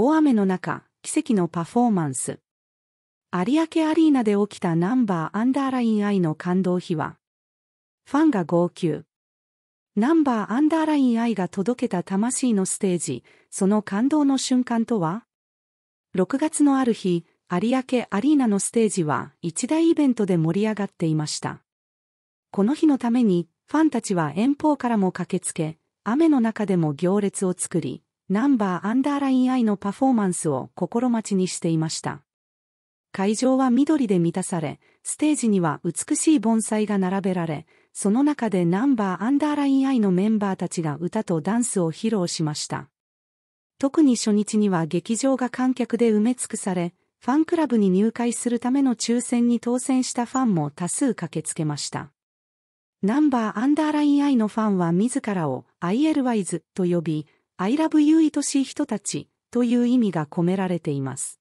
大雨の中、奇跡のパフォーマンス。有明アリーナで起きたナンバーアンダーライン I の感動秘話。ファンが号泣。ナンバーアンダーライン I が届けた魂のステージ、その感動の瞬間とは ?6 月のある日、有明アリーナのステージは一大イベントで盛り上がっていました。この日のために、ファンたちは遠方からも駆けつけ、雨の中でも行列を作り、ナンバーアンダーライン I のパフォーマンスを心待ちにしていました。会場は緑で満たされ、ステージには美しい盆栽が並べられ、その中でナンバーアンダーライン I のメンバーたちが歌とダンスを披露しました。特に初日には劇場が観客で埋め尽くされ、ファンクラブに入会するための抽選に当選したファンも多数駆けつけました。ナンバーアンダーライン I のファンは自らを i l y i s と呼び、I love you 愛しい人たちという意味が込められています。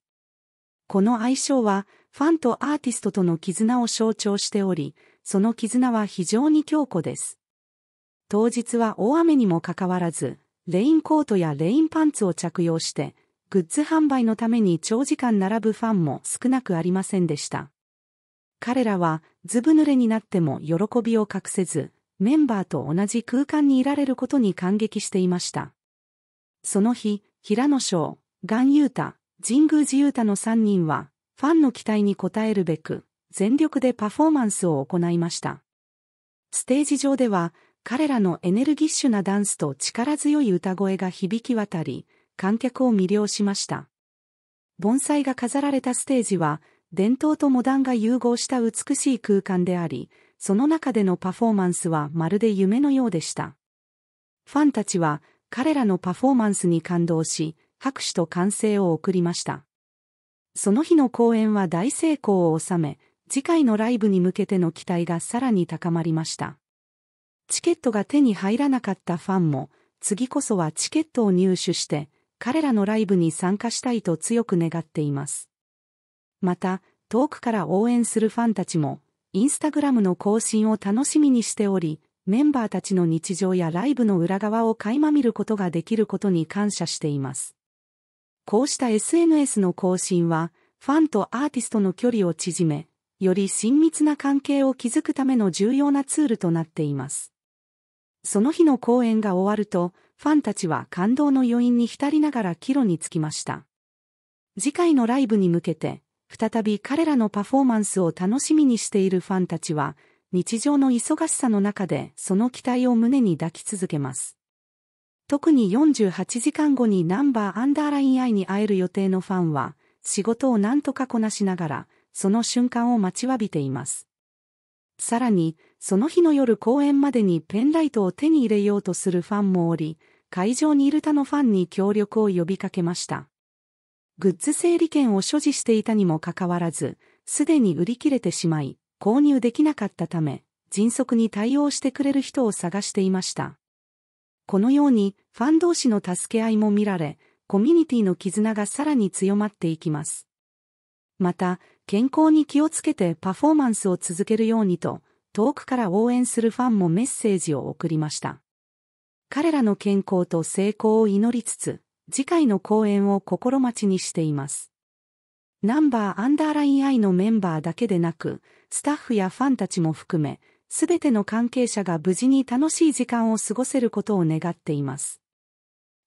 この愛称はファンとアーティストとの絆を象徴しており、その絆は非常に強固です。当日は大雨にもかかわらず、レインコートやレインパンツを着用して、グッズ販売のために長時間並ぶファンも少なくありませんでした。彼らはずぶ濡れになっても喜びを隠せず、メンバーと同じ空間にいられることに感激していました。その日、平野翔、岩優太、神宮寺優太の3人は、ファンの期待に応えるべく、全力でパフォーマンスを行いました。ステージ上では、彼らのエネルギッシュなダンスと力強い歌声が響き渡り、観客を魅了しました。盆栽が飾られたステージは、伝統とモダンが融合した美しい空間であり、その中でのパフォーマンスはまるで夢のようでした。ファンたちは彼らのパフォーマンスに感動し、拍手と歓声を送りました。その日の公演は大成功を収め、次回のライブに向けての期待がさらに高まりました。チケットが手に入らなかったファンも、次こそはチケットを入手して、彼らのライブに参加したいと強く願っています。また、遠くから応援するファンたちも、インスタグラムの更新を楽しみにしており、メンバーたちの日常やライブの裏側を垣間見ることができることに感謝しています。こうした SNS の更新は、ファンとアーティストの距離を縮め、より親密な関係を築くための重要なツールとなっています。その日の公演が終わると、ファンたちは感動の余韻に浸りながら帰路につきました。次回のライブに向けて、再び彼らのパフォーマンスを楽しみにしているファンたちは、日常の忙しさの中でその期待を胸に抱き続けます。特に48時間後にナンバーアンダーラインアイに会える予定のファンは、仕事を何とかこなしながら、その瞬間を待ちわびています。さらに、その日の夜公演までにペンライトを手に入れようとするファンもおり、会場にいる他のファンに協力を呼びかけました。グッズ整理券を所持していたにもかかわらず、すでに売り切れてしまい、購入できなかったため、迅速に対応してくれる人を探していました。このように、ファン同士の助け合いも見られ、コミュニティの絆がさらに強まっていきます。また、健康に気をつけてパフォーマンスを続けるようにと、遠くから応援するファンもメッセージを送りました。彼らの健康と成功を祈りつつ、次回の講演を心待ちにしています。ナンバーアンダーライン I のメンバーだけでなく、スタッフやファンたちも含め、すべての関係者が無事に楽しい時間を過ごせることを願っています。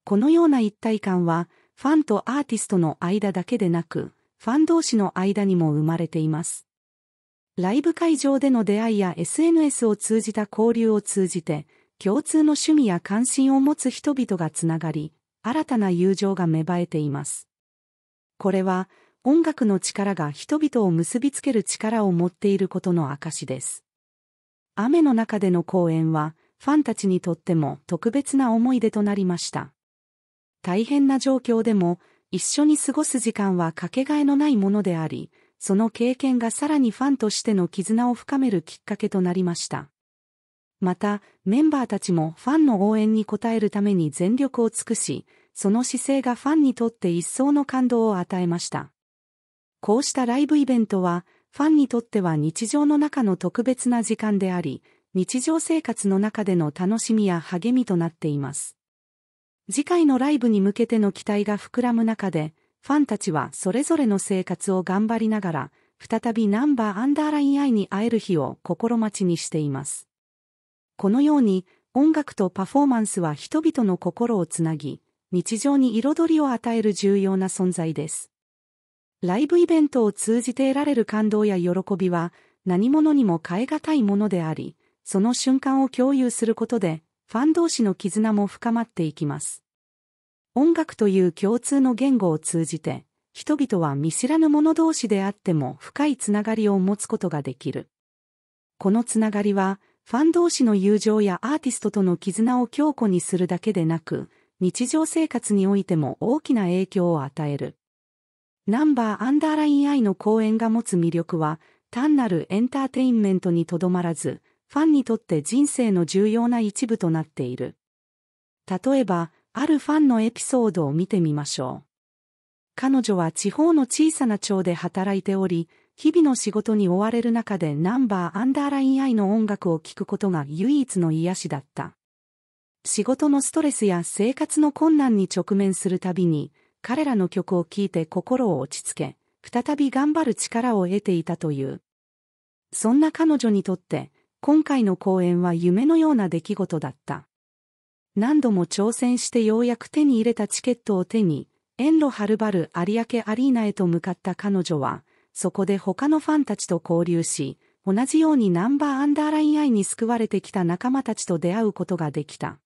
このような一体感は、ファンとアーティストの間だけでなく、ファン同士の間にも生まれています。ライブ会場での出会いや SNS を通じた交流を通じて、共通の趣味や関心を持つ人々がつながり、新たな友情が芽生えています。これは、音楽の力が人々を結びつける力を持っていることの証です。雨の中での公演は、ファンたちにとっても特別な思い出となりました。大変な状況でも、一緒に過ごす時間はかけがえのないものであり、その経験がさらにファンとしての絆を深めるきっかけとなりました。また、メンバーたちもファンの応援に応えるために全力を尽くし、その姿勢がファンにとって一層の感動を与えました。こうしたライブイベントは、ファンにとっては日常の中の特別な時間であり、日常生活の中での楽しみや励みとなっています。次回のライブに向けての期待が膨らむ中で、ファンたちはそれぞれの生活を頑張りながら、再びナンバーアンダーラインアイに会える日を心待ちにしています。このように、音楽とパフォーマンスは人々の心をつなぎ、日常に彩りを与える重要な存在です。ライブイベントを通じて得られる感動や喜びは何者にも変え難いものであり、その瞬間を共有することでファン同士の絆も深まっていきます。音楽という共通の言語を通じて、人々は見知らぬ者同士であっても深いつながりを持つことができる。このつながりは、ファン同士の友情やアーティストとの絆を強固にするだけでなく、日常生活においても大きな影響を与える。ナンバーアンダーライン I の公演が持つ魅力は、単なるエンターテインメントにとどまらず、ファンにとって人生の重要な一部となっている。例えば、あるファンのエピソードを見てみましょう。彼女は地方の小さな町で働いており、日々の仕事に追われる中でナンバーアンダーライン I の音楽を聴くことが唯一の癒しだった。仕事のストレスや生活の困難に直面するたびに、彼らの曲を聴いて心を落ち着け、再び頑張る力を得ていたという。そんな彼女にとって、今回の公演は夢のような出来事だった。何度も挑戦してようやく手に入れたチケットを手に、遠路はるばる有明アリーナへと向かった彼女は、そこで他のファンたちと交流し、同じようにナンバーアンダーライン愛に救われてきた仲間たちと出会うことができた。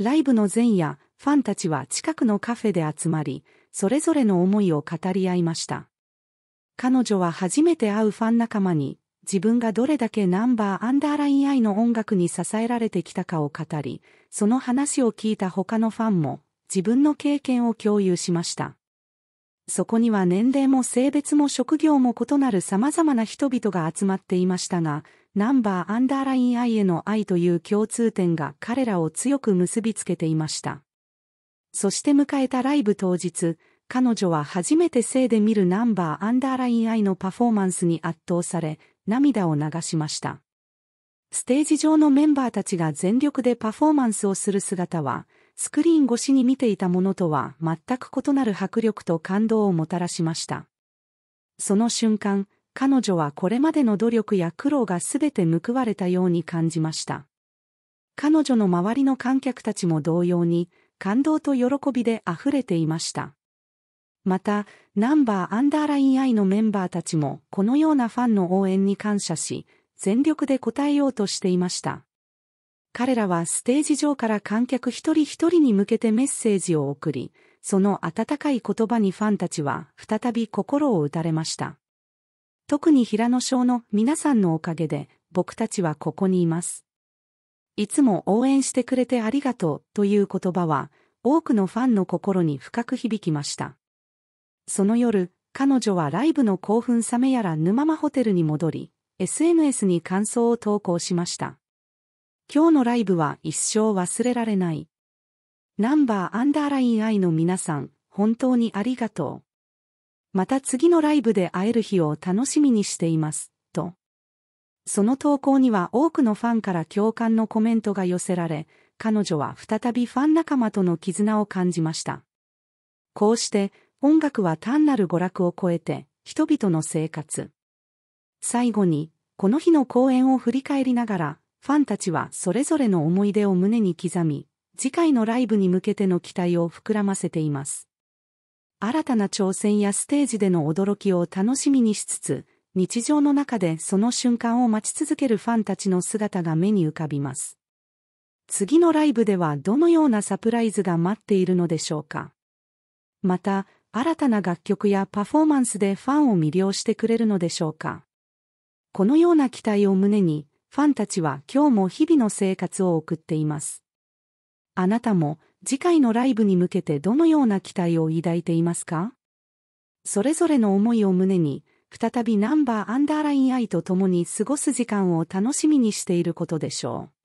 ライブの前夜、ファンたちは近くのカフェで集まり、それぞれの思いを語り合いました。彼女は初めて会うファン仲間に、自分がどれだけナンバーアンダーラインイの音楽に支えられてきたかを語り、その話を聞いた他のファンも、自分の経験を共有しました。そこには年齢も性別も職業も異なる様々な人々が集まっていましたが、ナンバーアンダーライン I への愛という共通点が彼らを強く結びつけていました。そして迎えたライブ当日、彼女は初めて生で見るナンバーアンダーライン I のパフォーマンスに圧倒され、涙を流しました。ステージ上のメンバーたちが全力でパフォーマンスをする姿は、スクリーン越しに見ていたものとは全く異なる迫力と感動をもたらしました。その瞬間、彼女はこれまでの努力や苦労がすべて報われたように感じました。彼女の周りの観客たちも同様に、感動と喜びで溢れていました。また、ナンバーアンダーライン I のメンバーたちもこのようなファンの応援に感謝し、全力で応えようとしていました。彼らはステージ上から観客一人一人に向けてメッセージを送り、その温かい言葉にファンたちは再び心を打たれました。特に平野省の皆さんのおかげで、僕たちはここにいます。いつも応援してくれてありがとうという言葉は、多くのファンの心に深く響きました。その夜、彼女はライブの興奮冷めやら沼間ホテルに戻り、SNS に感想を投稿しました。今日のライブは一生忘れられない。ナンバーアンダーラインイの皆さん、本当にありがとう。また次のライブで会える日を楽しみにしています、と。その投稿には多くのファンから共感のコメントが寄せられ、彼女は再びファン仲間との絆を感じました。こうして音楽は単なる娯楽を超えて人々の生活。最後に、この日の公演を振り返りながら、ファンたちはそれぞれの思い出を胸に刻み、次回のライブに向けての期待を膨らませています。新たな挑戦やステージでの驚きを楽しみにしつつ、日常の中でその瞬間を待ち続けるファンたちの姿が目に浮かびます。次のライブではどのようなサプライズが待っているのでしょうか。また、新たな楽曲やパフォーマンスでファンを魅了してくれるのでしょうか。このような期待を胸に、ファンたちは今日も日々の生活を送っています。あなたも次回のライブに向けてどのような期待を抱いていますかそれぞれの思いを胸に、再びナンバーアンダーライン愛と共に過ごす時間を楽しみにしていることでしょう。